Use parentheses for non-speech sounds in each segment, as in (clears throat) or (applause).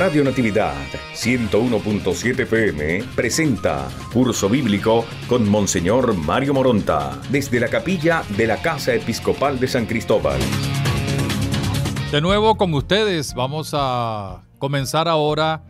Radio Natividad 101.7 PM presenta Curso Bíblico con Monseñor Mario Moronta desde la capilla de la Casa Episcopal de San Cristóbal. De nuevo con ustedes vamos a comenzar ahora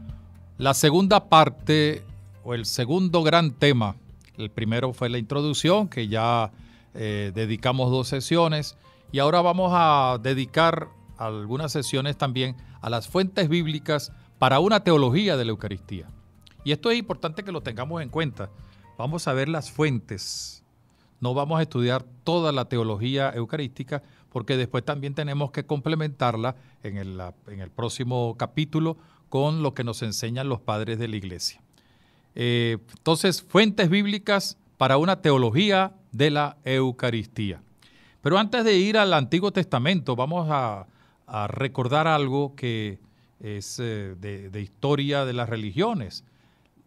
la segunda parte o el segundo gran tema. El primero fue la introducción que ya eh, dedicamos dos sesiones y ahora vamos a dedicar algunas sesiones también a las fuentes bíblicas para una teología de la Eucaristía. Y esto es importante que lo tengamos en cuenta. Vamos a ver las fuentes. No vamos a estudiar toda la teología eucarística porque después también tenemos que complementarla en el, próximo capítulo con lo que nos enseñan los padres de la iglesia. Eh, entonces, fuentes bíblicas para una teología de la Eucaristía. Pero antes de ir al Antiguo Testamento, vamos a recordar algo que es eh, de, historia de las religiones.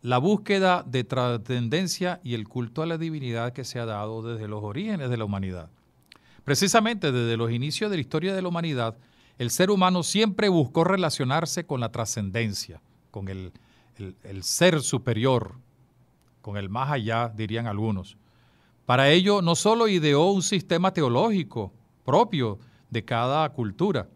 La búsqueda de trascendencia y el culto a la divinidad que se ha dado desde los orígenes de la humanidad. Precisamente desde los inicios de la historia de la humanidad, el ser humano siempre buscó relacionarse con la trascendencia, con el, el, el ser superior, con el más allá, dirían algunos. Para ello, no solo ideó un sistema teológico propio de cada cultura,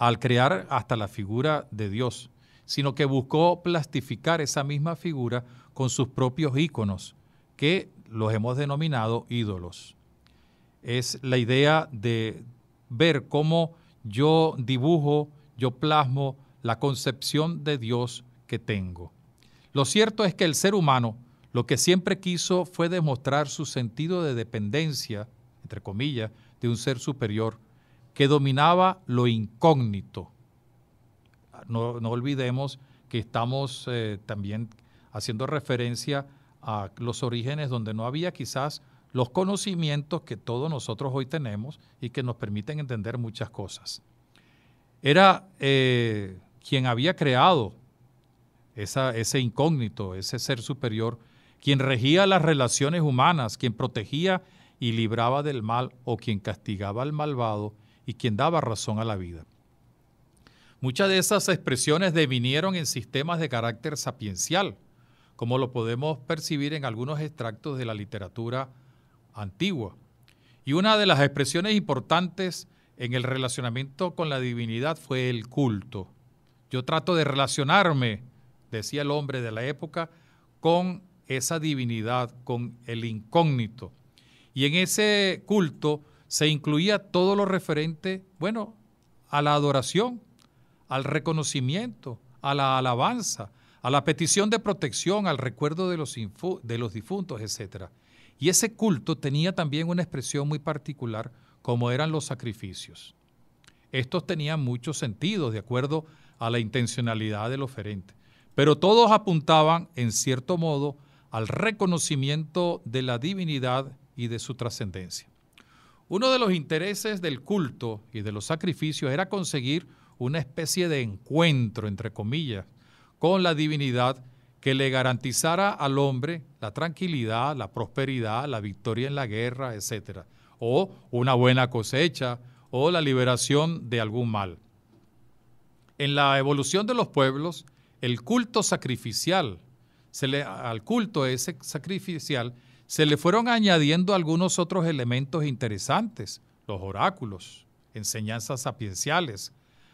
al crear hasta la figura de Dios, sino que buscó plastificar esa misma figura con sus propios íconos, que los hemos denominado ídolos. Es la idea de ver cómo yo dibujo, yo plasmo la concepción de Dios que tengo. Lo cierto es que el ser humano lo que siempre quiso fue demostrar su sentido de dependencia, entre comillas, de un ser superior que dominaba lo incógnito. No, olvidemos que estamos eh, también haciendo referencia a los orígenes donde no había quizás los conocimientos que todos nosotros hoy tenemos y que nos permiten entender muchas cosas. Era eh, quien había creado ese incógnito, ese ser superior, quien regía las relaciones humanas, quien protegía y libraba del mal o quien castigaba al malvado y quien daba razón a la vida. Muchas de esas expresiones devinieron en sistemas de carácter sapiencial, como lo podemos percibir en algunos extractos de la literatura antigua. Y una de las expresiones importantes en el relacionamiento con la divinidad fue el culto. Yo trato de relacionarme, decía el hombre de la época, con esa divinidad, con el incógnito. Y en ese culto se incluía todo lo referente, bueno, a la adoración, al reconocimiento, a la alabanza, a la petición de protección, al recuerdo de los, de los difuntos, etc. Y ese culto tenía también una expresión muy particular, como eran los sacrificios. Estos tenían muchos sentidos de acuerdo a la intencionalidad del oferente, pero todos apuntaban, en cierto modo, al reconocimiento de la divinidad y de su trascendencia. Uno de los intereses del culto y de los sacrificios era conseguir una especie de encuentro, entre comillas, con la divinidad que le garantizara al hombre la tranquilidad, la prosperidad, la victoria en la guerra, etc. O una buena cosecha, o la liberación de algún mal. En la evolución de los pueblos, el culto sacrificial, le, al culto ese sacrificial se le fueron añadiendo algunos otros elementos interesantes, los oráculos, enseñanzas sapienciales,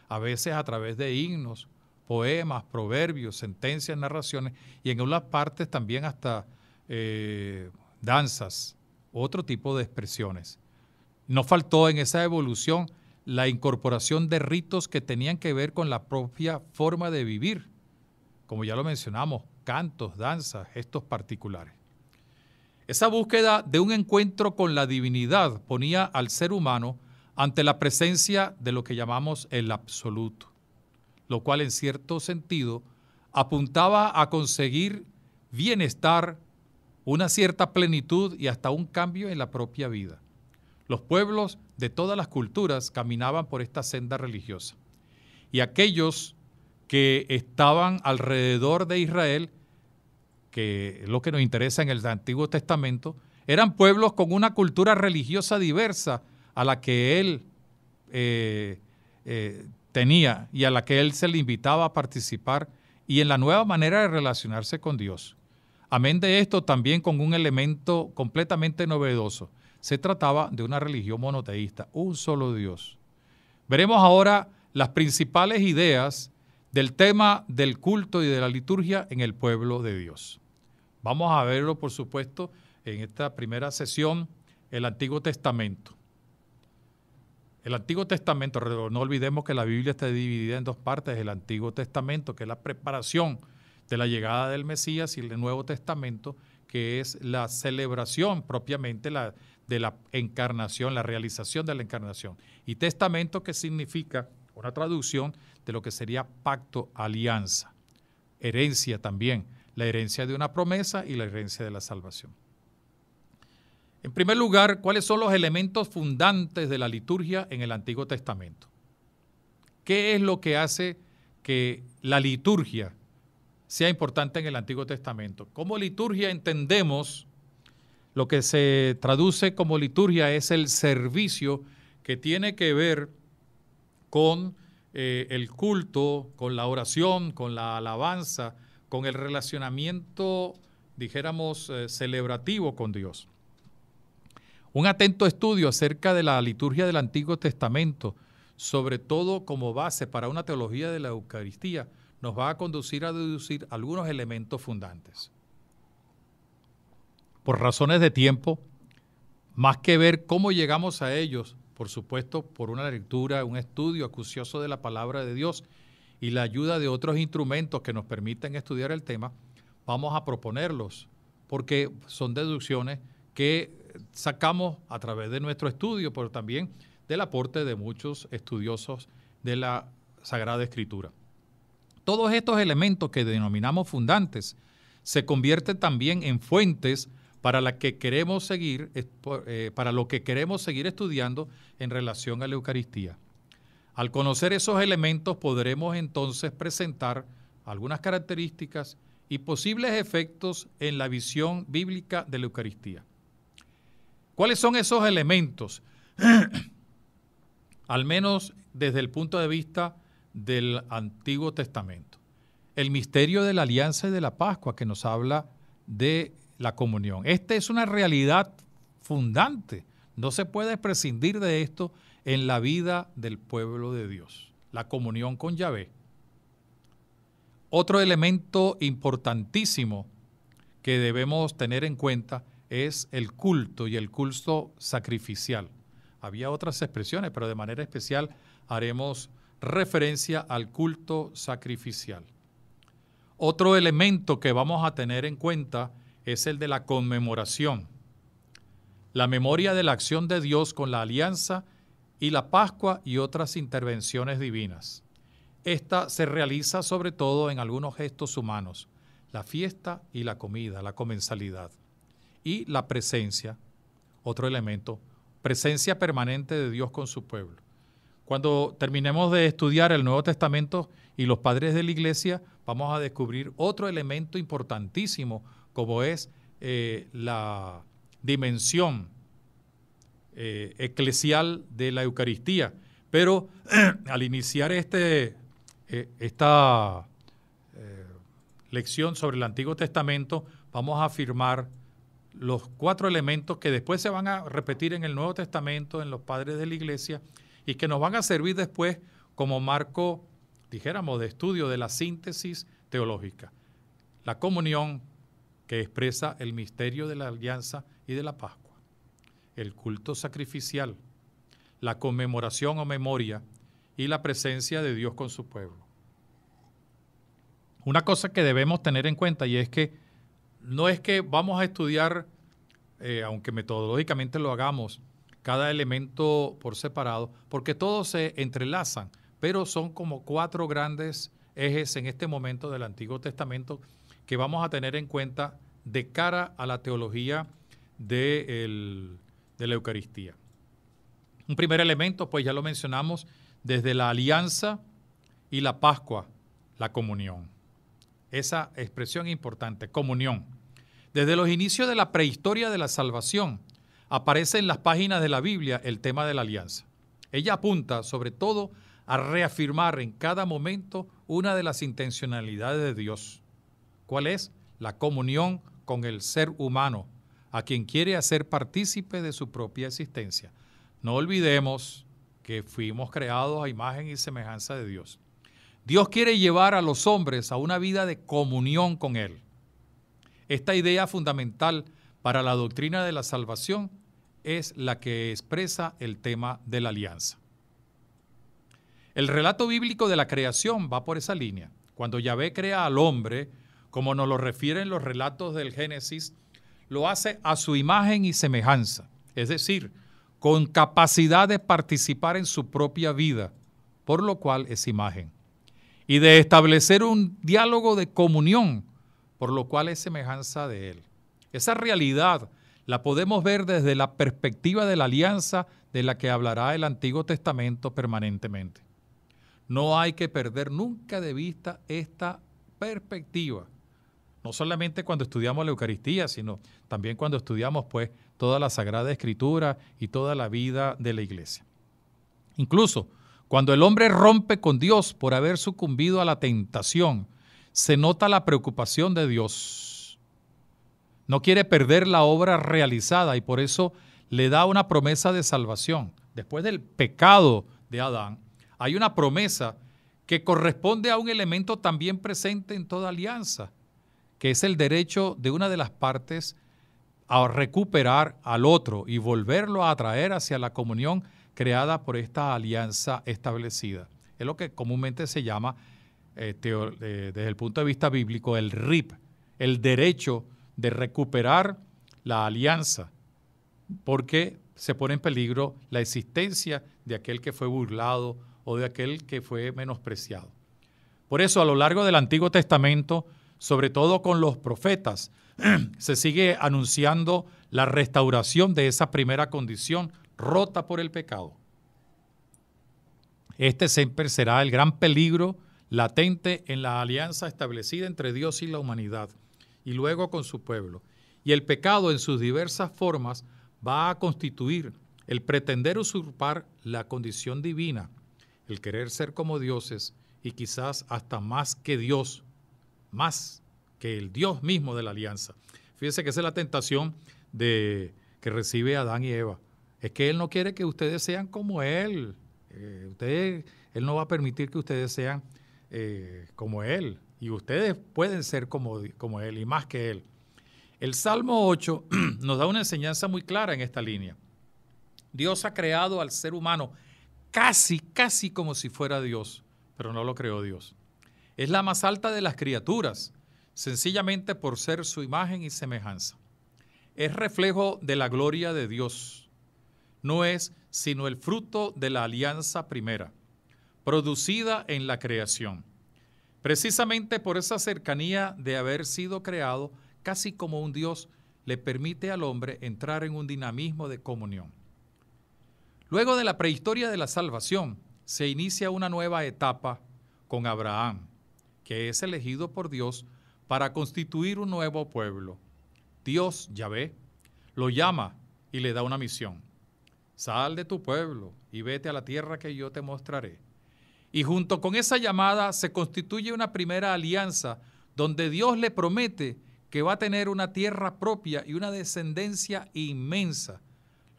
a veces a través de himnos, poemas, proverbios, sentencias, narraciones, y en unas partes también hasta eh, danzas, otro tipo de expresiones. No faltó en esa evolución la incorporación de ritos que tenían que ver con la propia forma de vivir, como ya lo mencionamos, cantos, danzas, estos particulares. Esa búsqueda de un encuentro con la divinidad ponía al ser humano ante la presencia de lo que llamamos el absoluto, lo cual en cierto sentido apuntaba a conseguir bienestar, una cierta plenitud y hasta un cambio en la propia vida. Los pueblos de todas las culturas caminaban por esta senda religiosa. Y aquellos que estaban alrededor de Israel que lo que nos interesa en el Antiguo Testamento, eran pueblos con una cultura religiosa diversa a la que él eh, eh, tenía y a la que él se le invitaba a participar y en la nueva manera de relacionarse con Dios. Amén de esto, también con un elemento completamente novedoso. Se trataba de una religión monoteísta, un solo Dios. Veremos ahora las principales ideas del tema del culto y de la liturgia en el pueblo de Dios. Vamos a verlo, por supuesto, en esta primera sesión, el Antiguo Testamento. El Antiguo Testamento, no olvidemos que la Biblia está dividida en dos partes, el Antiguo Testamento, que es la preparación de la llegada del Mesías, y el Nuevo Testamento, que es la celebración propiamente la, de la encarnación, la realización de la encarnación. Y testamento que significa una traducción de lo que sería pacto, alianza, herencia también, la herencia de una promesa y la herencia de la salvación. En primer lugar, ¿cuáles son los elementos fundantes de la liturgia en el Antiguo Testamento? ¿Qué es lo que hace que la liturgia sea importante en el Antiguo Testamento? Como liturgia entendemos lo que se traduce como liturgia es el servicio que tiene que ver con eh, el culto, con la oración, con la alabanza, con el relacionamiento, dijéramos, eh, celebrativo con Dios. Un atento estudio acerca de la liturgia del Antiguo Testamento, sobre todo como base para una teología de la Eucaristía, nos va a conducir a deducir algunos elementos fundantes. Por razones de tiempo, más que ver cómo llegamos a ellos, por supuesto, por una lectura, un estudio acucioso de la palabra de Dios, y la ayuda de otros instrumentos que nos permiten estudiar el tema, vamos a proponerlos, porque son deducciones que sacamos a través de nuestro estudio, pero también del aporte de muchos estudiosos de la Sagrada Escritura. Todos estos elementos que denominamos fundantes se convierten también en fuentes para, que queremos seguir, eh, eh, para lo que queremos seguir estudiando en relación a la Eucaristía. Al conocer esos elementos podremos entonces presentar algunas características y posibles efectos en la visión bíblica de la Eucaristía. ¿Cuáles son esos elementos? (clears throat) Al menos desde el punto de vista del Antiguo Testamento. El misterio de la alianza y de la Pascua que nos habla de la comunión. Esta es una realidad fundante no se puede prescindir de esto en la vida del pueblo de Dios, la comunión con Yahvé. Otro elemento importantísimo que debemos tener en cuenta es el culto y el culto sacrificial. Había otras expresiones, pero de manera especial haremos referencia al culto sacrificial. Otro elemento que vamos a tener en cuenta es el de la conmemoración la memoria de la acción de Dios con la alianza y la Pascua y otras intervenciones divinas. Esta se realiza sobre todo en algunos gestos humanos, la fiesta y la comida, la comensalidad. Y la presencia, otro elemento, presencia permanente de Dios con su pueblo. Cuando terminemos de estudiar el Nuevo Testamento y los padres de la iglesia, vamos a descubrir otro elemento importantísimo, como es eh, la dimensión eh, eclesial de la Eucaristía. Pero (clears throat) al iniciar este, eh, esta eh, lección sobre el Antiguo Testamento, vamos a afirmar los cuatro elementos que después se van a repetir en el Nuevo Testamento, en los padres de la Iglesia, y que nos van a servir después como marco, dijéramos, de estudio de la síntesis teológica. La comunión que expresa el misterio de la alianza y de la Pascua el culto sacrificial, la conmemoración o memoria y la presencia de Dios con su pueblo. Una cosa que debemos tener en cuenta y es que no es que vamos a estudiar, eh, aunque metodológicamente lo hagamos, cada elemento por separado, porque todos se entrelazan, pero son como cuatro grandes ejes en este momento del Antiguo Testamento que vamos a tener en cuenta de cara a la teología del de la Eucaristía. Un primer elemento, pues ya lo mencionamos, desde la alianza y la Pascua, la comunión. Esa expresión importante, comunión. Desde los inicios de la prehistoria de la salvación, aparece en las páginas de la Biblia el tema de la alianza. Ella apunta sobre todo a reafirmar en cada momento una de las intencionalidades de Dios. ¿Cuál es? La comunión con el ser humano, a quien quiere hacer partícipe de su propia existencia. No olvidemos que fuimos creados a imagen y semejanza de Dios. Dios quiere llevar a los hombres a una vida de comunión con Él. Esta idea fundamental para la doctrina de la salvación es la que expresa el tema de la alianza. El relato bíblico de la creación va por esa línea. Cuando Yahvé crea al hombre, como nos lo refieren los relatos del Génesis, lo hace a su imagen y semejanza, es decir, con capacidad de participar en su propia vida, por lo cual es imagen, y de establecer un diálogo de comunión, por lo cual es semejanza de él. Esa realidad la podemos ver desde la perspectiva de la alianza de la que hablará el Antiguo Testamento permanentemente. No hay que perder nunca de vista esta perspectiva no solamente cuando estudiamos la Eucaristía, sino también cuando estudiamos pues toda la Sagrada Escritura y toda la vida de la iglesia. Incluso cuando el hombre rompe con Dios por haber sucumbido a la tentación, se nota la preocupación de Dios. No quiere perder la obra realizada y por eso le da una promesa de salvación. Después del pecado de Adán, hay una promesa que corresponde a un elemento también presente en toda alianza, que es el derecho de una de las partes a recuperar al otro y volverlo a atraer hacia la comunión creada por esta alianza establecida. Es lo que comúnmente se llama, eh, eh, desde el punto de vista bíblico, el RIP, el derecho de recuperar la alianza, porque se pone en peligro la existencia de aquel que fue burlado o de aquel que fue menospreciado. Por eso, a lo largo del Antiguo Testamento, sobre todo con los profetas, (clears throat) se sigue anunciando la restauración de esa primera condición rota por el pecado. Este siempre será el gran peligro latente en la alianza establecida entre Dios y la humanidad, y luego con su pueblo. Y el pecado en sus diversas formas va a constituir el pretender usurpar la condición divina, el querer ser como dioses y quizás hasta más que Dios más que el Dios mismo de la alianza. Fíjense que esa es la tentación de, que recibe Adán y Eva. Es que Él no quiere que ustedes sean como Él. Eh, ustedes, él no va a permitir que ustedes sean eh, como Él. Y ustedes pueden ser como, como Él y más que Él. El Salmo 8 (clears throat) nos da una enseñanza muy clara en esta línea. Dios ha creado al ser humano casi, casi como si fuera Dios, pero no lo creó Dios. Es la más alta de las criaturas, sencillamente por ser su imagen y semejanza. Es reflejo de la gloria de Dios. No es sino el fruto de la alianza primera, producida en la creación. Precisamente por esa cercanía de haber sido creado casi como un Dios, le permite al hombre entrar en un dinamismo de comunión. Luego de la prehistoria de la salvación, se inicia una nueva etapa con Abraham, que es elegido por Dios para constituir un nuevo pueblo. Dios, ve, lo llama y le da una misión. Sal de tu pueblo y vete a la tierra que yo te mostraré. Y junto con esa llamada se constituye una primera alianza donde Dios le promete que va a tener una tierra propia y una descendencia inmensa.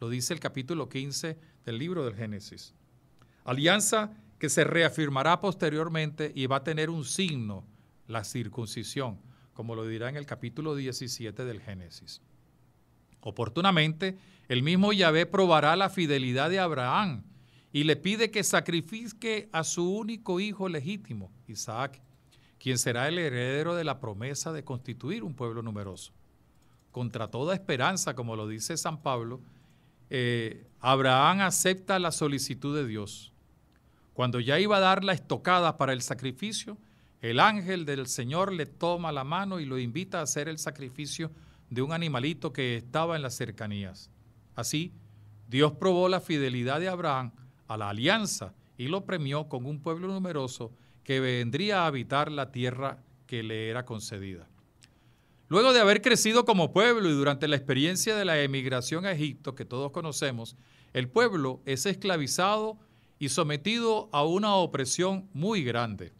Lo dice el capítulo 15 del libro del Génesis. Alianza que se reafirmará posteriormente y va a tener un signo, la circuncisión, como lo dirá en el capítulo 17 del Génesis. Oportunamente, el mismo Yahvé probará la fidelidad de Abraham y le pide que sacrifique a su único hijo legítimo, Isaac, quien será el heredero de la promesa de constituir un pueblo numeroso. Contra toda esperanza, como lo dice San Pablo, eh, Abraham acepta la solicitud de Dios cuando ya iba a dar la estocada para el sacrificio, el ángel del Señor le toma la mano y lo invita a hacer el sacrificio de un animalito que estaba en las cercanías. Así, Dios probó la fidelidad de Abraham a la alianza y lo premió con un pueblo numeroso que vendría a habitar la tierra que le era concedida. Luego de haber crecido como pueblo y durante la experiencia de la emigración a Egipto que todos conocemos, el pueblo es esclavizado y sometido a una opresión muy grande.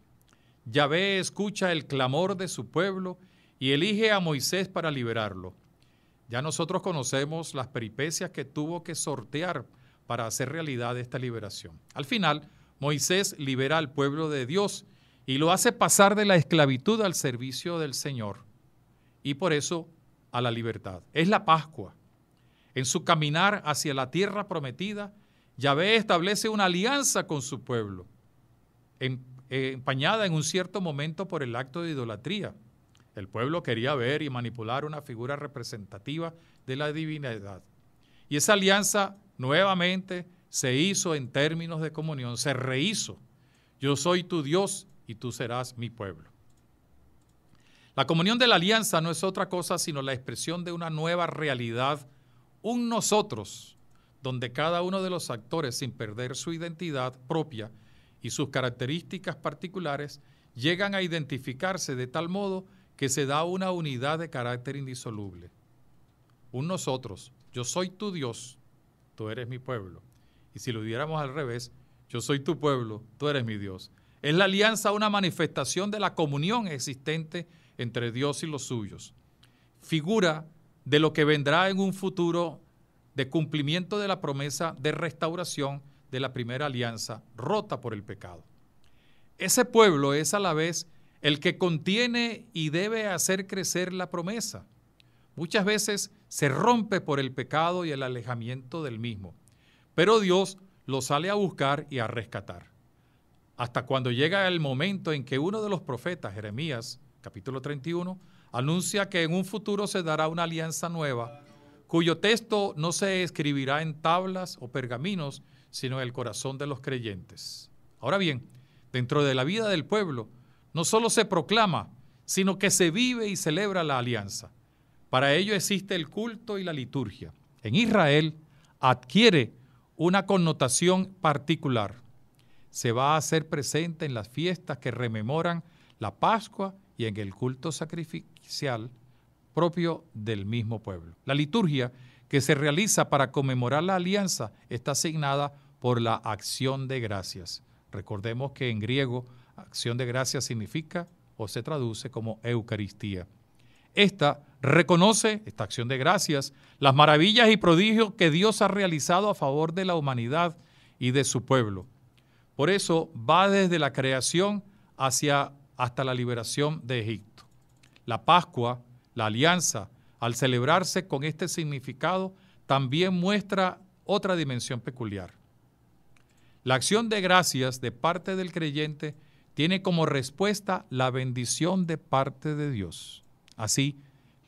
Yahvé escucha el clamor de su pueblo y elige a Moisés para liberarlo. Ya nosotros conocemos las peripecias que tuvo que sortear para hacer realidad esta liberación. Al final, Moisés libera al pueblo de Dios y lo hace pasar de la esclavitud al servicio del Señor y por eso a la libertad. Es la Pascua. En su caminar hacia la tierra prometida, Yahvé establece una alianza con su pueblo, eh, empañada en un cierto momento por el acto de idolatría. El pueblo quería ver y manipular una figura representativa de la divinidad. Y esa alianza nuevamente se hizo en términos de comunión, se rehizo. Yo soy tu Dios y tú serás mi pueblo. La comunión de la alianza no es otra cosa sino la expresión de una nueva realidad, un nosotros donde cada uno de los actores, sin perder su identidad propia y sus características particulares, llegan a identificarse de tal modo que se da una unidad de carácter indisoluble. Un nosotros, yo soy tu Dios, tú eres mi pueblo. Y si lo diéramos al revés, yo soy tu pueblo, tú eres mi Dios. Es la alianza una manifestación de la comunión existente entre Dios y los suyos. Figura de lo que vendrá en un futuro de cumplimiento de la promesa de restauración de la primera alianza rota por el pecado. Ese pueblo es a la vez el que contiene y debe hacer crecer la promesa. Muchas veces se rompe por el pecado y el alejamiento del mismo, pero Dios lo sale a buscar y a rescatar. Hasta cuando llega el momento en que uno de los profetas, Jeremías, capítulo 31, anuncia que en un futuro se dará una alianza nueva cuyo texto no se escribirá en tablas o pergaminos, sino en el corazón de los creyentes. Ahora bien, dentro de la vida del pueblo, no solo se proclama, sino que se vive y celebra la alianza. Para ello existe el culto y la liturgia. En Israel adquiere una connotación particular. Se va a hacer presente en las fiestas que rememoran la Pascua y en el culto sacrificial propio del mismo pueblo. La liturgia que se realiza para conmemorar la alianza está asignada por la acción de gracias. Recordemos que en griego acción de gracias significa o se traduce como Eucaristía. Esta reconoce, esta acción de gracias, las maravillas y prodigios que Dios ha realizado a favor de la humanidad y de su pueblo. Por eso va desde la creación hacia, hasta la liberación de Egipto. La Pascua la alianza, al celebrarse con este significado, también muestra otra dimensión peculiar. La acción de gracias de parte del creyente tiene como respuesta la bendición de parte de Dios. Así,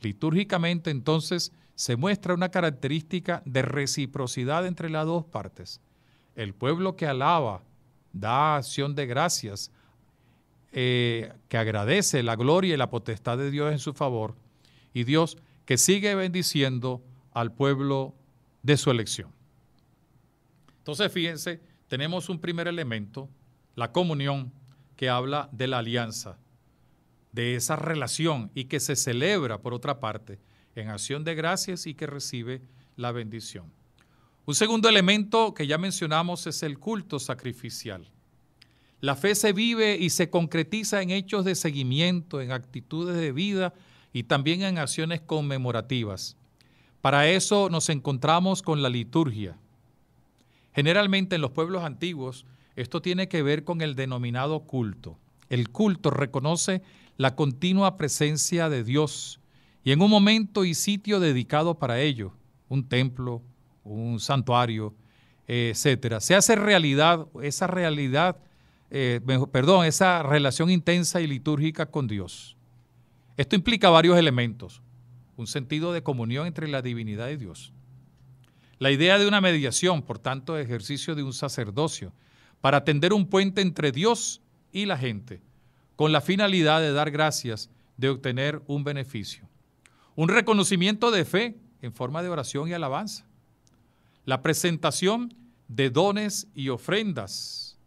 litúrgicamente entonces se muestra una característica de reciprocidad entre las dos partes. El pueblo que alaba, da acción de gracias, eh, que agradece la gloria y la potestad de Dios en su favor, y Dios que sigue bendiciendo al pueblo de su elección. Entonces, fíjense, tenemos un primer elemento, la comunión, que habla de la alianza, de esa relación y que se celebra, por otra parte, en acción de gracias y que recibe la bendición. Un segundo elemento que ya mencionamos es el culto sacrificial. La fe se vive y se concretiza en hechos de seguimiento, en actitudes de vida y también en acciones conmemorativas. Para eso nos encontramos con la liturgia. Generalmente en los pueblos antiguos esto tiene que ver con el denominado culto. El culto reconoce la continua presencia de Dios y en un momento y sitio dedicado para ello, un templo, un santuario, etcétera. Se hace realidad esa realidad, eh, perdón, esa relación intensa y litúrgica con Dios. Esto implica varios elementos. Un sentido de comunión entre la divinidad y Dios. La idea de una mediación, por tanto, ejercicio de un sacerdocio, para tender un puente entre Dios y la gente, con la finalidad de dar gracias, de obtener un beneficio. Un reconocimiento de fe en forma de oración y alabanza. La presentación de dones y ofrendas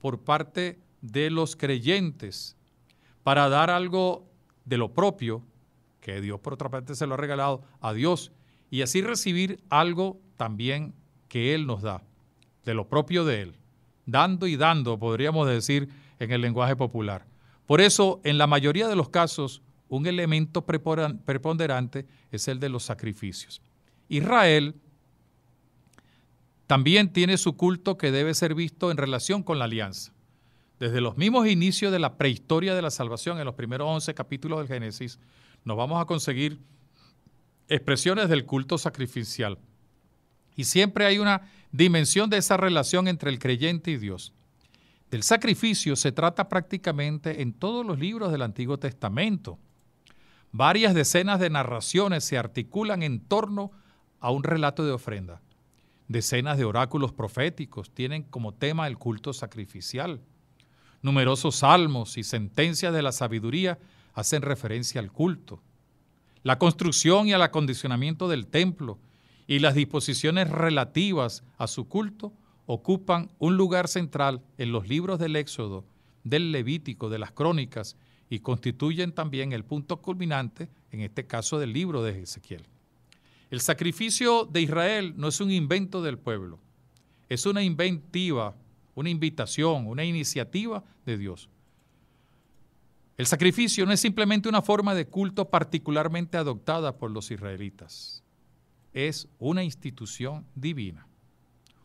por parte de los creyentes para dar algo de lo propio, que Dios por otra parte se lo ha regalado a Dios, y así recibir algo también que Él nos da, de lo propio de Él, dando y dando, podríamos decir en el lenguaje popular. Por eso, en la mayoría de los casos, un elemento preponderante es el de los sacrificios. Israel también tiene su culto que debe ser visto en relación con la alianza desde los mismos inicios de la prehistoria de la salvación, en los primeros 11 capítulos del Génesis, nos vamos a conseguir expresiones del culto sacrificial. Y siempre hay una dimensión de esa relación entre el creyente y Dios. Del sacrificio se trata prácticamente en todos los libros del Antiguo Testamento. Varias decenas de narraciones se articulan en torno a un relato de ofrenda. Decenas de oráculos proféticos tienen como tema el culto sacrificial. Numerosos salmos y sentencias de la sabiduría hacen referencia al culto. La construcción y al acondicionamiento del templo y las disposiciones relativas a su culto ocupan un lugar central en los libros del Éxodo, del Levítico, de las Crónicas y constituyen también el punto culminante, en este caso del libro de Ezequiel. El sacrificio de Israel no es un invento del pueblo, es una inventiva una invitación, una iniciativa de Dios. El sacrificio no es simplemente una forma de culto particularmente adoptada por los israelitas. Es una institución divina.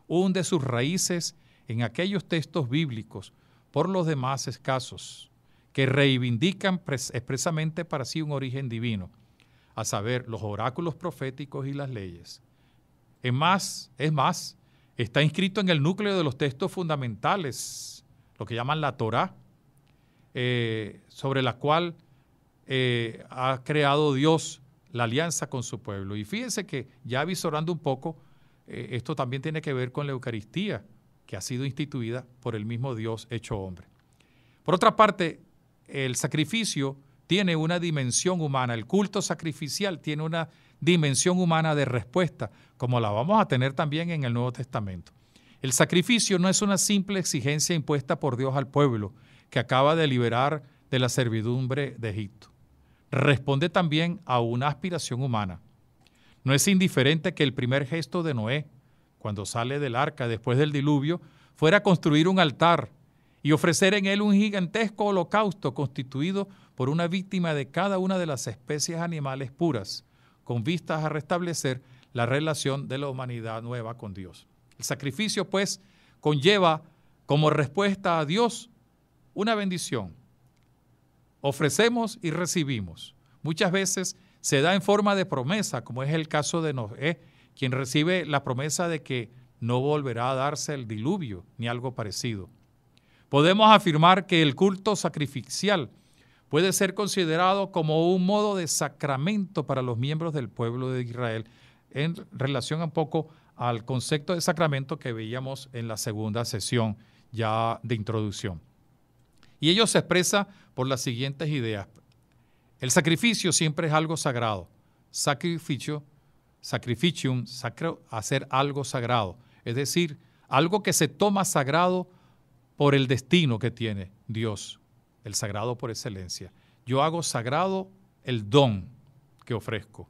Hunde sus raíces en aquellos textos bíblicos, por los demás escasos, que reivindican expresamente para sí un origen divino, a saber, los oráculos proféticos y las leyes. Es más, es más, está inscrito en el núcleo de los textos fundamentales, lo que llaman la Torah, eh, sobre la cual eh, ha creado Dios la alianza con su pueblo. Y fíjense que ya visorando un poco, eh, esto también tiene que ver con la Eucaristía, que ha sido instituida por el mismo Dios hecho hombre. Por otra parte, el sacrificio tiene una dimensión humana, el culto sacrificial tiene una dimensión humana de respuesta, como la vamos a tener también en el Nuevo Testamento. El sacrificio no es una simple exigencia impuesta por Dios al pueblo que acaba de liberar de la servidumbre de Egipto. Responde también a una aspiración humana. No es indiferente que el primer gesto de Noé, cuando sale del arca después del diluvio, fuera construir un altar y ofrecer en él un gigantesco holocausto constituido por una víctima de cada una de las especies animales puras, con vistas a restablecer la relación de la humanidad nueva con Dios. El sacrificio, pues, conlleva como respuesta a Dios una bendición. Ofrecemos y recibimos. Muchas veces se da en forma de promesa, como es el caso de Noé, quien recibe la promesa de que no volverá a darse el diluvio ni algo parecido. Podemos afirmar que el culto sacrificial puede ser considerado como un modo de sacramento para los miembros del pueblo de Israel en relación un poco al concepto de sacramento que veíamos en la segunda sesión ya de introducción. Y ello se expresa por las siguientes ideas. El sacrificio siempre es algo sagrado. Sacrificio, sacrificium, sacro, hacer algo sagrado. Es decir, algo que se toma sagrado por el destino que tiene Dios el sagrado por excelencia. Yo hago sagrado el don que ofrezco.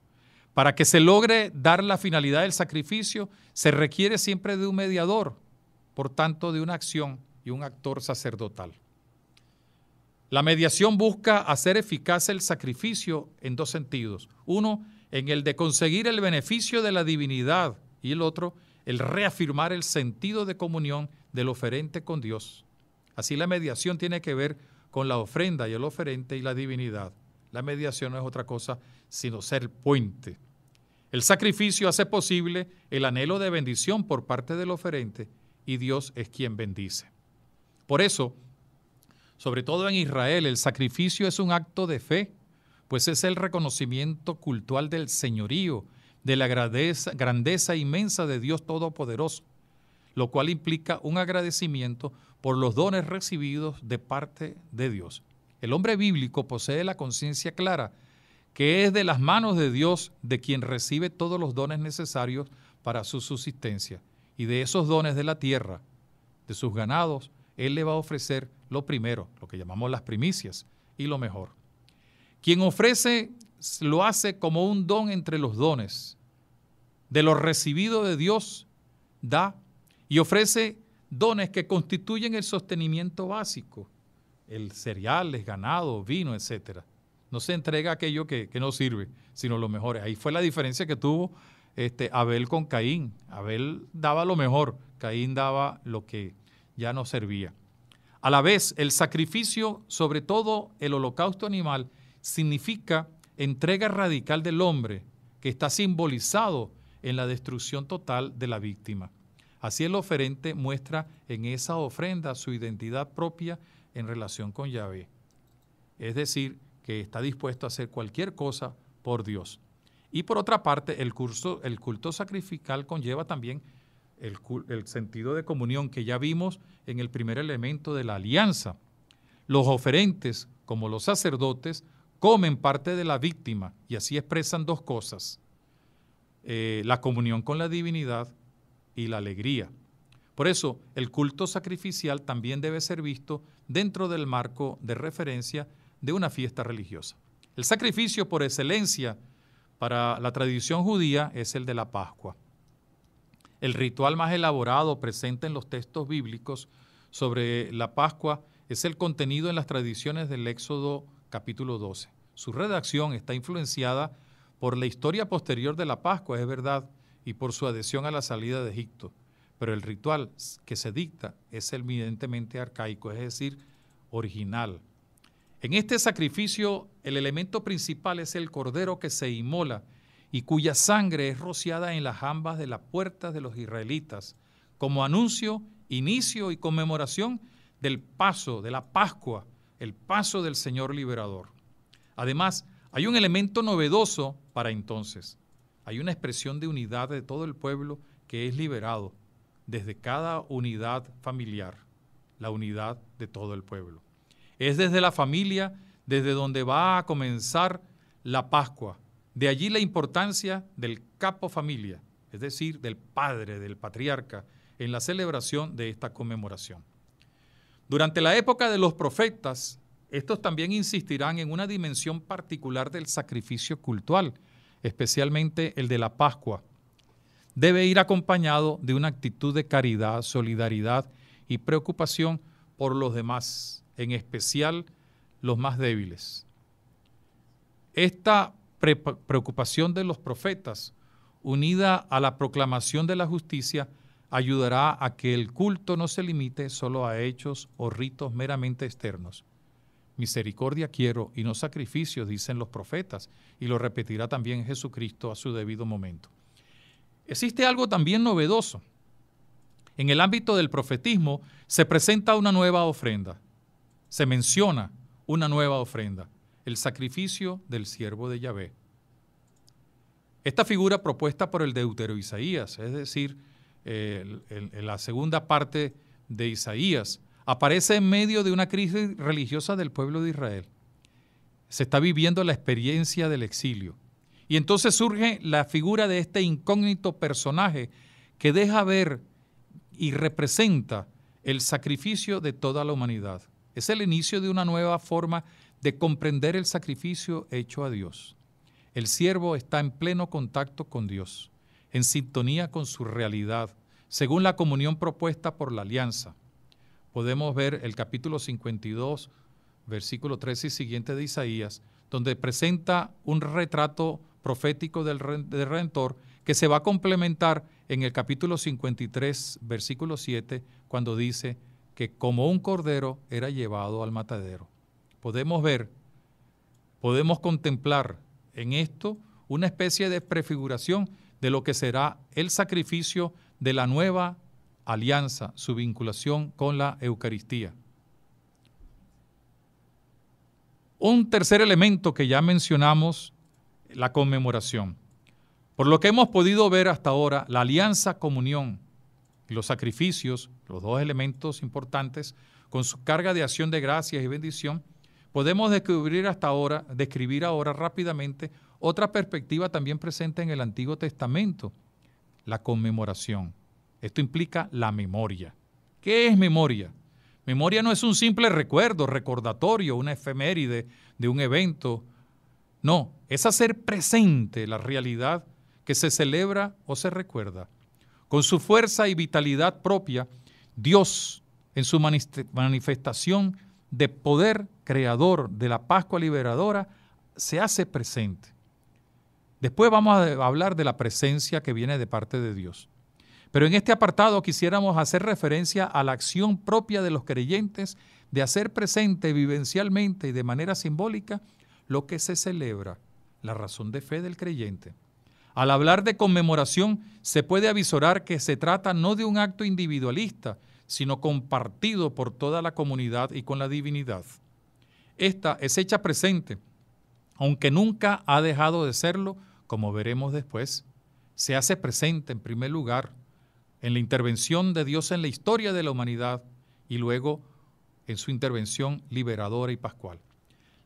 Para que se logre dar la finalidad del sacrificio, se requiere siempre de un mediador, por tanto, de una acción y un actor sacerdotal. La mediación busca hacer eficaz el sacrificio en dos sentidos. Uno, en el de conseguir el beneficio de la divinidad y el otro, el reafirmar el sentido de comunión del oferente con Dios. Así la mediación tiene que ver con la ofrenda y el oferente y la divinidad. La mediación no es otra cosa sino ser puente. El sacrificio hace posible el anhelo de bendición por parte del oferente y Dios es quien bendice. Por eso, sobre todo en Israel, el sacrificio es un acto de fe, pues es el reconocimiento cultural del señorío, de la grandeza, grandeza inmensa de Dios Todopoderoso, lo cual implica un agradecimiento por los dones recibidos de parte de Dios. El hombre bíblico posee la conciencia clara que es de las manos de Dios de quien recibe todos los dones necesarios para su subsistencia. Y de esos dones de la tierra, de sus ganados, Él le va a ofrecer lo primero, lo que llamamos las primicias, y lo mejor. Quien ofrece lo hace como un don entre los dones. De lo recibido de Dios, da y ofrece dones que constituyen el sostenimiento básico, el cereal, el ganado, vino, etc. No se entrega aquello que, que no sirve, sino lo mejor. Ahí fue la diferencia que tuvo este, Abel con Caín. Abel daba lo mejor, Caín daba lo que ya no servía. A la vez, el sacrificio, sobre todo el holocausto animal, significa entrega radical del hombre, que está simbolizado en la destrucción total de la víctima. Así el oferente muestra en esa ofrenda su identidad propia en relación con Yahvé. Es decir, que está dispuesto a hacer cualquier cosa por Dios. Y por otra parte, el, curso, el culto sacrificial conlleva también el, sentido de comunión que ya vimos en el primer elemento de la alianza. Los oferentes, como los sacerdotes, comen parte de la víctima y así expresan dos cosas. Eh, la comunión con la divinidad y la alegría. Por eso, el culto sacrificial también debe ser visto dentro del marco de referencia de una fiesta religiosa. El sacrificio por excelencia para la tradición judía es el de la Pascua. El ritual más elaborado presente en los textos bíblicos sobre la Pascua es el contenido en las tradiciones del Éxodo capítulo 12. Su redacción está influenciada por la historia posterior de la Pascua, es verdad, y por su adhesión a la salida de Egipto. Pero el ritual que se dicta es evidentemente arcaico, es decir, original. En este sacrificio el elemento principal es el cordero que se inmola y cuya sangre es rociada en las ambas de las puertas de los israelitas, como anuncio, inicio y conmemoración del paso de la Pascua, el paso del Señor liberador. Además, hay un elemento novedoso para entonces hay una expresión de unidad de todo el pueblo que es liberado desde cada unidad familiar, la unidad de todo el pueblo. Es desde la familia desde donde va a comenzar la Pascua. De allí la importancia del capo familia, es decir, del padre, del patriarca, en la celebración de esta conmemoración. Durante la época de los profetas, estos también insistirán en una dimensión particular del sacrificio cultural especialmente el de la Pascua, debe ir acompañado de una actitud de caridad, solidaridad y preocupación por los demás, en especial los más débiles. Esta preocupación de los profetas, unida a la proclamación de la justicia, ayudará a que el culto no se limite solo a hechos o ritos meramente externos, Misericordia quiero y no sacrificios, dicen los profetas, y lo repetirá también Jesucristo a su debido momento. Existe algo también novedoso. En el ámbito del profetismo se presenta una nueva ofrenda, se menciona una nueva ofrenda, el sacrificio del siervo de Yahvé. Esta figura propuesta por el Deutero Isaías, es decir, en la segunda parte de Isaías, aparece en medio de una crisis religiosa del pueblo de Israel. Se está viviendo la experiencia del exilio. Y entonces surge la figura de este incógnito personaje que deja ver y representa el sacrificio de toda la humanidad. Es el inicio de una nueva forma de comprender el sacrificio hecho a Dios. El siervo está en pleno contacto con Dios, en sintonía con su realidad, según la comunión propuesta por la alianza podemos ver el capítulo 52, versículo 13 y siguiente de Isaías, donde presenta un retrato profético del, Redentor que se va a complementar en el capítulo 53, versículo 7, cuando dice que como un cordero era llevado al matadero. Podemos ver, podemos contemplar en esto una especie de prefiguración de lo que será el sacrificio de la nueva alianza, su vinculación con la Eucaristía. Un tercer elemento que ya mencionamos, la conmemoración. Por lo que hemos podido ver hasta ahora, la alianza, comunión y los sacrificios, los dos elementos importantes, con su carga de acción de gracias y bendición, podemos descubrir hasta ahora, describir ahora rápidamente otra perspectiva también presente en el Antiguo Testamento, la conmemoración. Esto implica la memoria. ¿Qué es memoria? Memoria no es un simple recuerdo, recordatorio, una efeméride de un evento. No, es hacer presente la realidad que se celebra o se recuerda. Con su fuerza y vitalidad propia, Dios, en su manifestación de poder creador de la Pascua Liberadora, se hace presente. Después vamos a hablar de la presencia que viene de parte de Dios. Pero en este apartado quisiéramos hacer referencia a la acción propia de los creyentes de hacer presente vivencialmente y de manera simbólica lo que se celebra, la razón de fe del creyente. Al hablar de conmemoración, se puede avisorar que se trata no de un acto individualista, sino compartido por toda la comunidad y con la divinidad. Esta es hecha presente, aunque nunca ha dejado de serlo, como veremos después. Se hace presente en primer lugar en la intervención de Dios en la historia de la humanidad y luego en su intervención liberadora y pascual.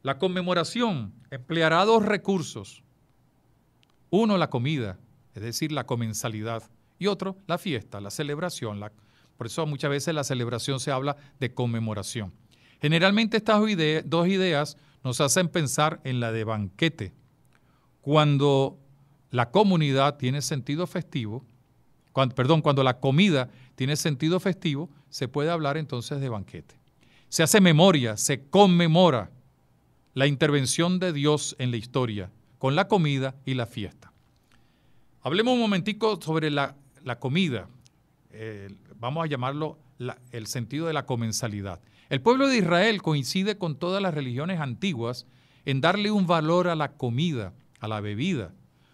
La conmemoración empleará dos recursos. Uno, la comida, es decir, la comensalidad, y otro, la fiesta, la celebración. por eso muchas veces la celebración se habla de conmemoración. Generalmente estas dos ideas nos hacen pensar en la de banquete, cuando la comunidad tiene sentido festivo perdón, cuando la comida tiene sentido festivo, se puede hablar entonces de banquete. Se hace memoria, se conmemora la intervención de Dios en la historia con la comida y la fiesta. Hablemos un momentico sobre la, comida. Eh, vamos a llamarlo el sentido de la comensalidad. El pueblo de Israel coincide con todas las religiones antiguas en darle un valor a la comida, a la bebida,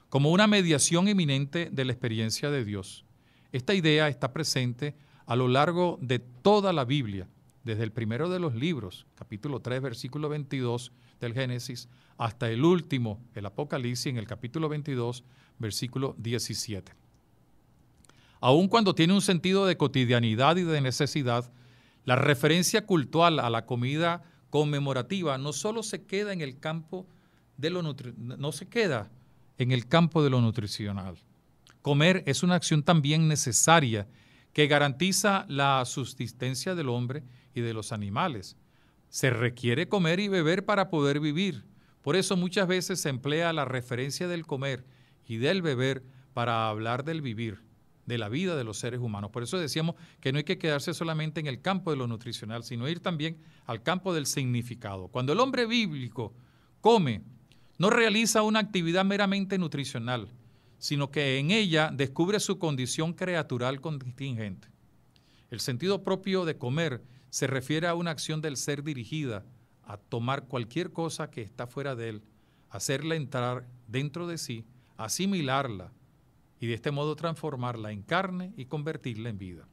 como una mediación eminente de la experiencia de Dios. Esta idea está presente a lo largo de toda la Biblia, desde el primero de los libros, capítulo 3, versículo 22 del Génesis, hasta el último, el Apocalipsis, en el capítulo 22, versículo 17. Aun cuando tiene un sentido de cotidianidad y de necesidad, la referencia cultural a la comida conmemorativa no solo se queda en el campo de lo no se queda en el campo de lo nutricional, Comer es una acción también necesaria que garantiza la subsistencia del hombre y de los animales. Se requiere comer y beber para poder vivir. Por eso muchas veces se emplea la referencia del comer y del beber para hablar del vivir, de la vida de los seres humanos. Por eso decíamos que no hay que quedarse solamente en el campo de lo nutricional, sino ir también al campo del significado. Cuando el hombre bíblico come, no realiza una actividad meramente nutricional, sino que en ella descubre su condición creatural contingente. El sentido propio de comer se refiere a una acción del ser dirigida a tomar cualquier cosa que está fuera de él, hacerla entrar dentro de sí, asimilarla y de este modo transformarla en carne y convertirla en vida.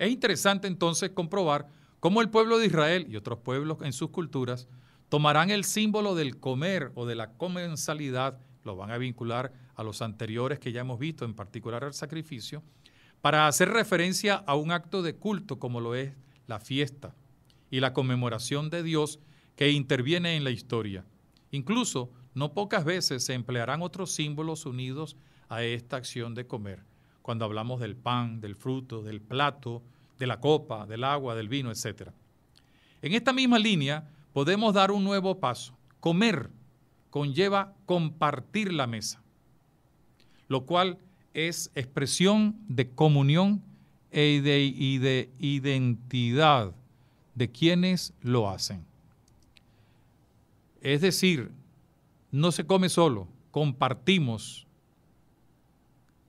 Es interesante entonces comprobar cómo el pueblo de Israel y otros pueblos en sus culturas tomarán el símbolo del comer o de la comensalidad, lo van a vincular a los anteriores que ya hemos visto, en particular al sacrificio, para hacer referencia a un acto de culto como lo es la fiesta y la conmemoración de Dios que interviene en la historia. Incluso, no pocas veces se emplearán otros símbolos unidos a esta acción de comer, cuando hablamos del pan, del fruto, del plato, de la copa, del agua, del vino, etc. En esta misma línea podemos dar un nuevo paso. Comer conlleva compartir la mesa lo cual es expresión de comunión e de, de identidad de quienes lo hacen. Es decir, no se come solo, compartimos,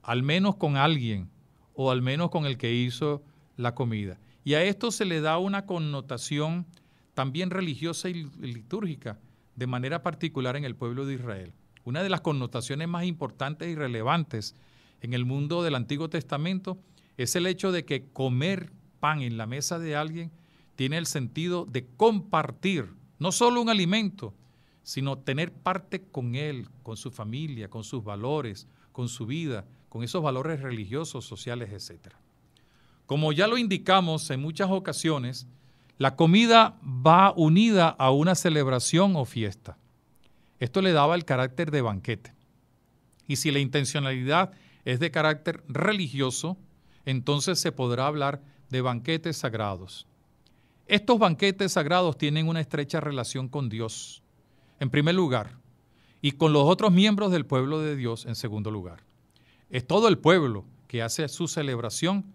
al menos con alguien o al menos con el que hizo la comida. Y a esto se le da una connotación también religiosa y litúrgica, de manera particular en el pueblo de Israel. Una de las connotaciones más importantes y relevantes en el mundo del Antiguo Testamento es el hecho de que comer pan en la mesa de alguien tiene el sentido de compartir no solo un alimento, sino tener parte con él, con su familia, con sus valores, con su vida, con esos valores religiosos, sociales, etc. Como ya lo indicamos en muchas ocasiones, la comida va unida a una celebración o fiesta. Esto le daba el carácter de banquete. Y si la intencionalidad es de carácter religioso, entonces se podrá hablar de banquetes sagrados. Estos banquetes sagrados tienen una estrecha relación con Dios, en primer lugar, y con los otros miembros del pueblo de Dios, en segundo lugar. Es todo el pueblo que hace su celebración,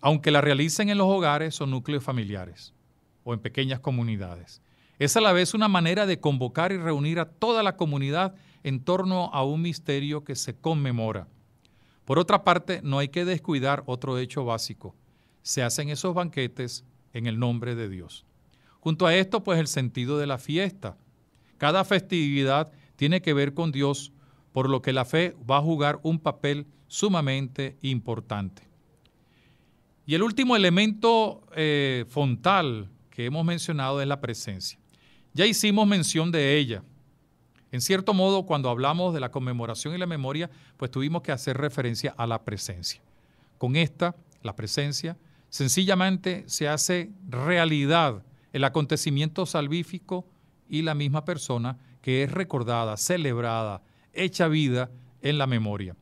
aunque la realicen en los hogares o núcleos familiares o en pequeñas comunidades. Es a la vez una manera de convocar y reunir a toda la comunidad en torno a un misterio que se conmemora. Por otra parte, no hay que descuidar otro hecho básico. Se hacen esos banquetes en el nombre de Dios. Junto a esto, pues el sentido de la fiesta. Cada festividad tiene que ver con Dios, por lo que la fe va a jugar un papel sumamente importante. Y el último elemento eh, frontal que hemos mencionado es la presencia. Ya hicimos mención de ella. En cierto modo, cuando hablamos de la conmemoración y la memoria, pues tuvimos que hacer referencia a la presencia. Con esta, la presencia, sencillamente se hace realidad el acontecimiento salvífico y la misma persona que es recordada, celebrada, hecha vida en la memoria.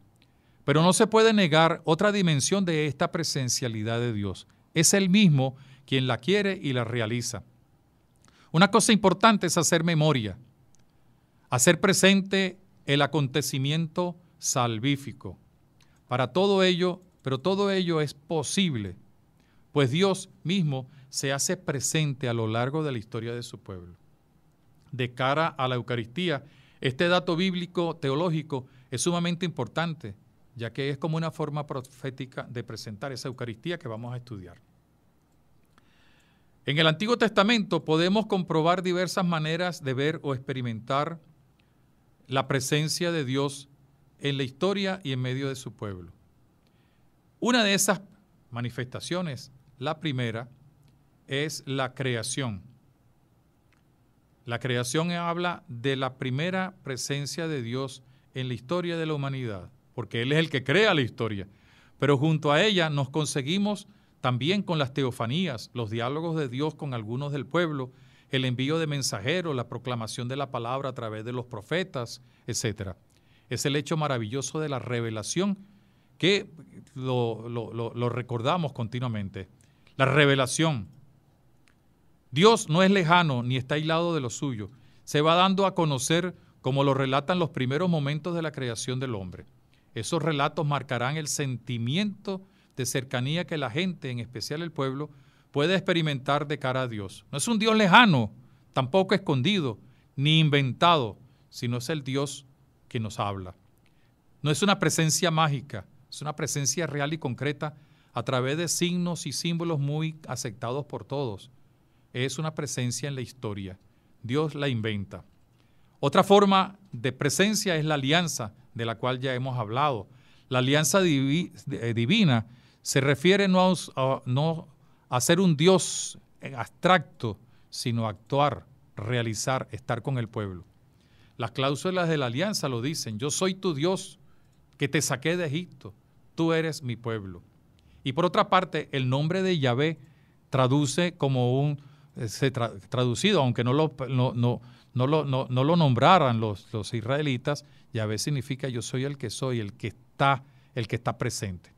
Pero no se puede negar otra dimensión de esta presencialidad de Dios. Es el mismo quien la quiere y la realiza. Una cosa importante es hacer memoria, hacer presente el acontecimiento salvífico. Para todo ello, pero todo ello es posible, pues Dios mismo se hace presente a lo largo de la historia de su pueblo. De cara a la Eucaristía, este dato bíblico teológico es sumamente importante, ya que es como una forma profética de presentar esa Eucaristía que vamos a estudiar. En el Antiguo Testamento podemos comprobar diversas maneras de ver o experimentar la presencia de Dios en la historia y en medio de su pueblo. Una de esas manifestaciones, la primera, es la creación. La creación habla de la primera presencia de Dios en la historia de la humanidad, porque Él es el que crea la historia. Pero junto a ella nos conseguimos también con las teofanías, los diálogos de Dios con algunos del pueblo, el envío de mensajeros, la proclamación de la palabra a través de los profetas, etc. Es el hecho maravilloso de la revelación que lo, recordamos continuamente. La revelación. Dios no es lejano ni está aislado de lo suyo. Se va dando a conocer como lo relatan los primeros momentos de la creación del hombre. Esos relatos marcarán el sentimiento de cercanía que la gente, en especial el pueblo, puede experimentar de cara a Dios. No es un Dios lejano, tampoco escondido, ni inventado, sino es el Dios que nos habla. No es una presencia mágica, es una presencia real y concreta a través de signos y símbolos muy aceptados por todos. Es una presencia en la historia. Dios la inventa. Otra forma de presencia es la alianza, de la cual ya hemos hablado. La alianza eh, divina se refiere no a, no a ser un Dios eh, abstracto, sino a actuar, realizar, estar con el pueblo. Las cláusulas de la alianza lo dicen, yo soy tu Dios que te saqué de Egipto, tú eres mi pueblo. Y por otra parte, el nombre de Yahvé traduce como un, eh, se traducido, aunque no lo, no, no, lo, nombraran los, israelitas, Yahvé significa yo soy el que soy, el que está, el que está presente.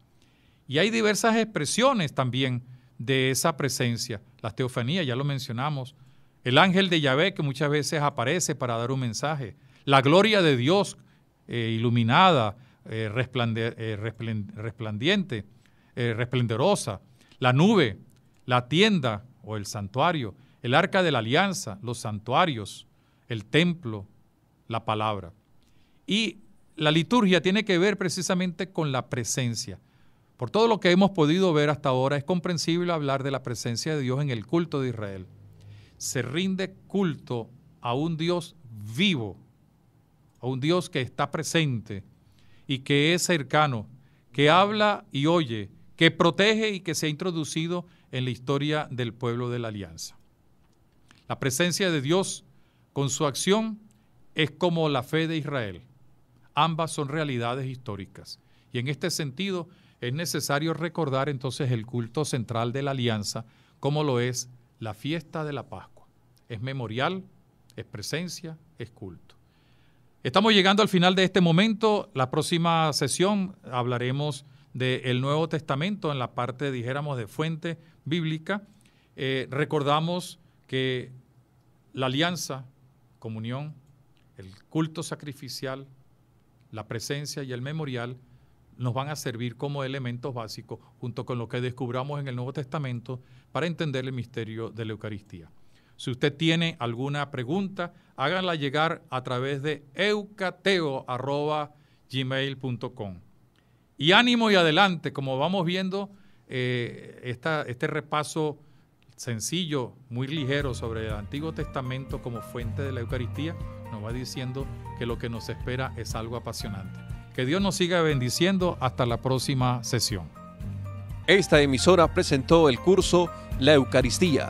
Y hay diversas expresiones también de esa presencia. La teofanía, ya lo mencionamos. El ángel de Yahvé que muchas veces aparece para dar un mensaje. La gloria de Dios eh, iluminada, eh, eh resplandiente, eh, resplendorosa. La nube, la tienda o el santuario. El arca de la alianza, los santuarios, el templo, la palabra. Y la liturgia tiene que ver precisamente con la presencia. Por todo lo que hemos podido ver hasta ahora, es comprensible hablar de la presencia de Dios en el culto de Israel. Se rinde culto a un Dios vivo, a un Dios que está presente y que es cercano, que habla y oye, que protege y que se ha introducido en la historia del pueblo de la alianza. La presencia de Dios con su acción es como la fe de Israel. Ambas son realidades históricas. Y en este sentido, es necesario recordar entonces el culto central de la alianza, como lo es la fiesta de la Pascua. Es memorial, es presencia, es culto. Estamos llegando al final de este momento. La próxima sesión hablaremos del Nuevo Testamento en la parte, dijéramos, de fuente bíblica. Eh, recordamos que la alianza, comunión, el culto sacrificial, la presencia y el memorial nos van a servir como elementos básicos junto con lo que descubramos en el Nuevo Testamento para entender el misterio de la Eucaristía. Si usted tiene alguna pregunta, háganla llegar a través de eucateo.gmail.com. Y ánimo y adelante, como vamos viendo eh, este repaso sencillo, muy ligero sobre el Antiguo Testamento como fuente de la Eucaristía, nos va diciendo que lo que nos espera es algo apasionante. Que Dios nos siga bendiciendo hasta la próxima sesión. Esta emisora presentó el curso La Eucaristía